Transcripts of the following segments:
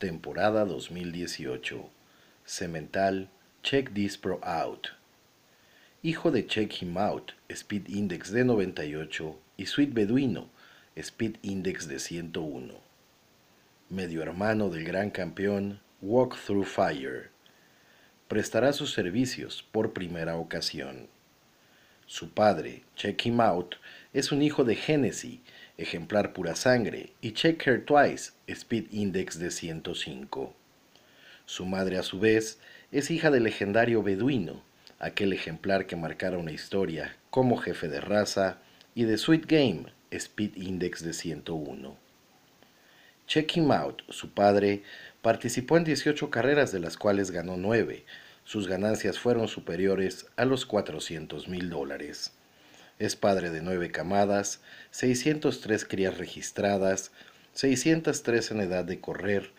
temporada 2018. Cemental, Check This Pro Out. Hijo de Check Him Out, Speed Index de 98, y Sweet Beduino, Speed Index de 101. Medio hermano del gran campeón, Walk Through Fire. Prestará sus servicios por primera ocasión. Su padre, Check Him Out, es un hijo de Genesis, ejemplar pura sangre, y Check Her Twice, Speed Index de 105. Su madre, a su vez, es hija del legendario beduino, aquel ejemplar que marcara una historia como jefe de raza, y de Sweet Game, Speed Index de 101. Check Him Out, su padre, participó en 18 carreras de las cuales ganó 9, sus ganancias fueron superiores a los 400 mil dólares. Es padre de nueve camadas, 603 crías registradas, 603 en edad de correr,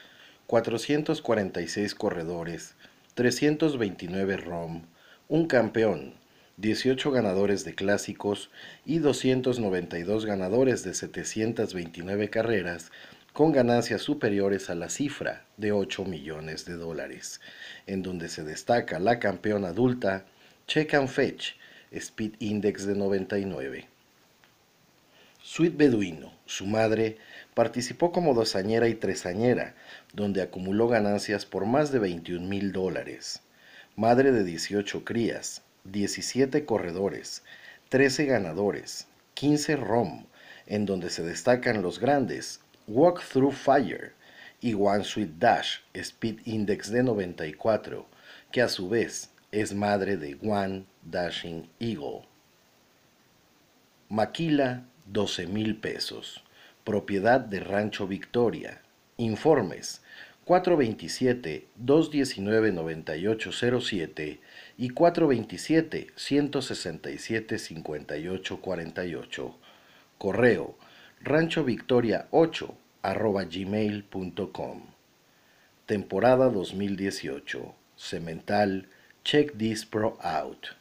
446 corredores, 329 ROM, un campeón, 18 ganadores de clásicos y 292 ganadores de 729 carreras con ganancias superiores a la cifra de 8 millones de dólares, en donde se destaca la campeona adulta Check Fetch, Speed Index de 99. Sweet Beduino, su madre, participó como dosañera y tresañera, donde acumuló ganancias por más de 21 mil dólares. Madre de 18 crías, 17 corredores, 13 ganadores, 15 ROM, en donde se destacan los grandes Walkthrough Through Fire y One Sweet Dash, Speed Index de 94, que a su vez es madre de One Dashing Eagle. Maquila, 12 mil pesos. Propiedad de Rancho Victoria. Informes 427-219-9807 y 427-167-5848. Correo rancho victoria 8 gmail.com Temporada 2018. Cemental Check This Pro Out.